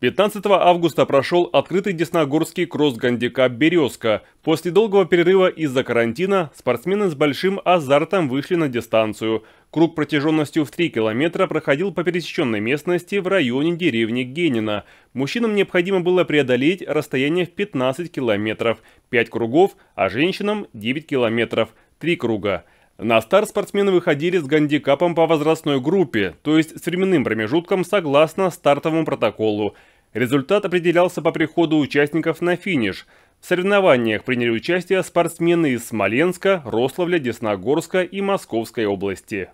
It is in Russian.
15 августа прошел открытый десногорский кросс Гандика «Березка». После долгого перерыва из-за карантина спортсмены с большим азартом вышли на дистанцию. Круг протяженностью в 3 километра проходил по пересеченной местности в районе деревни Генина. Мужчинам необходимо было преодолеть расстояние в 15 километров, 5 кругов, а женщинам 9 километров, 3 круга. На старт спортсмены выходили с гандикапом по возрастной группе, то есть с временным промежутком согласно стартовому протоколу. Результат определялся по приходу участников на финиш. В соревнованиях приняли участие спортсмены из Смоленска, Рославля, Десногорска и Московской области.